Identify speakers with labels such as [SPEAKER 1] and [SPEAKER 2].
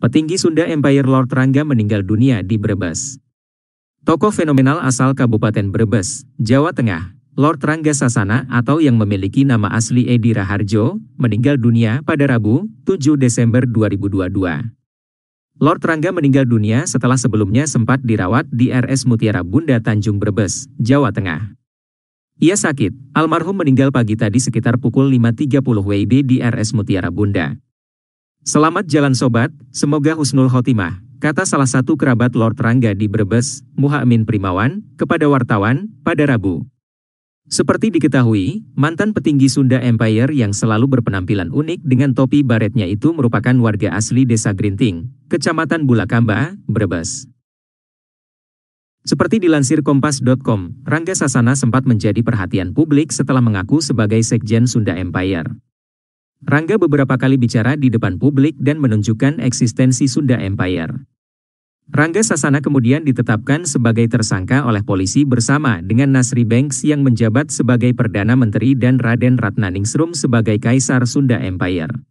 [SPEAKER 1] Petinggi Sunda Empire Lord Rangga meninggal dunia di Brebes. Tokoh fenomenal asal Kabupaten Brebes, Jawa Tengah, Lord Rangga Sasana atau yang memiliki nama asli Edi Raharjo, meninggal dunia pada Rabu, 7 Desember 2022. Lord Rangga meninggal dunia setelah sebelumnya sempat dirawat di RS Mutiara Bunda Tanjung Brebes, Jawa Tengah. Ia sakit, almarhum meninggal pagi tadi sekitar pukul 5.30 WIB di RS Mutiara Bunda. Selamat jalan sobat, semoga husnul khotimah, kata salah satu kerabat Lord Rangga di Brebes, Muhammad Primawan, kepada wartawan, pada Rabu. Seperti diketahui, mantan petinggi Sunda Empire yang selalu berpenampilan unik dengan topi baretnya itu merupakan warga asli Desa Grinting, Kecamatan Bulakamba, Brebes. Seperti dilansir Kompas.com, Rangga Sasana sempat menjadi perhatian publik setelah mengaku sebagai Sekjen Sunda Empire. Rangga beberapa kali bicara di depan publik dan menunjukkan eksistensi Sunda Empire. Rangga Sasana kemudian ditetapkan sebagai tersangka oleh polisi bersama dengan Nasri Banks yang menjabat sebagai Perdana Menteri dan Raden Ratnaningsrum sebagai Kaisar Sunda Empire.